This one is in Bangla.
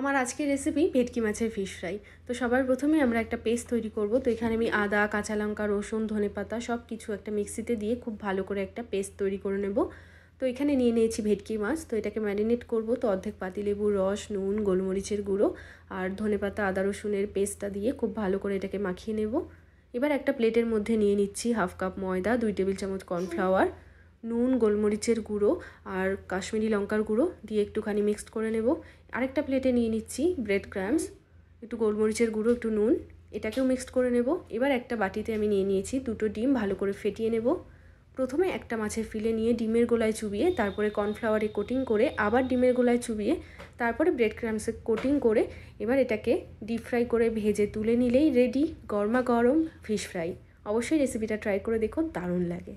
আমার আজকের রেসিপি ভেটকি মাছের ফিশ ফ্রাই তো সবার প্রথমে আমরা একটা পেস্ট তৈরি করব তো এখানে আমি আদা কাঁচা লঙ্কা রসুন ধনে পাতা সব কিছু একটা মিক্সিতে দিয়ে খুব ভালো করে একটা পেস্ট তৈরি করে নেব তো এখানে নিয়ে নিয়েছি ভেটকি মাছ তো এটাকে ম্যারিনেট করব তো অর্ধেক পাতিলেবুর রস নুন গোলমরিচের গুঁড়ো আর ধনে পাতা আদা রসুনের পেস্টটা দিয়ে খুব ভালো করে এটাকে মাখিয়ে নেব এবার একটা প্লেটের মধ্যে নিয়ে নিচ্ছি হাফ কাপ ময়দা দুই টেবিল চামচ কর্নফ্লাওয়ার নুন গোলমরিচের গুঁড়ো আর কাশ্মীরি লঙ্কার গুঁড়ো দিয়ে একটুখানি মিক্সড করে নেব আরেকটা প্লেটে নিয়ে নিচ্ছি ব্রেড ক্র্যাম্স একটু গোলমরিচের গুঁড়ো একটু নুন এটাকেও মিক্সড করে নেব এবার একটা বাটিতে আমি নিয়ে নিয়েছি দুটো ডিম ভালো করে ফেটিয়ে নেব প্রথমে একটা মাছের ফিলে নিয়ে ডিমের গোলায় চুবিয়ে তারপরে কর্নফ্লাওয়ারে কোটিং করে আবার ডিমের গোলায় চুবিয়ে তারপরে ব্রেড ক্রামসে কোটিং করে এবার এটাকে ডিপ ফ্রাই করে ভেজে তুলে নিলেই রেডি গরমা গরম ফিশ ফ্রাই অবশ্যই রেসিপিটা ট্রাই করে দেখুন দারুণ লাগে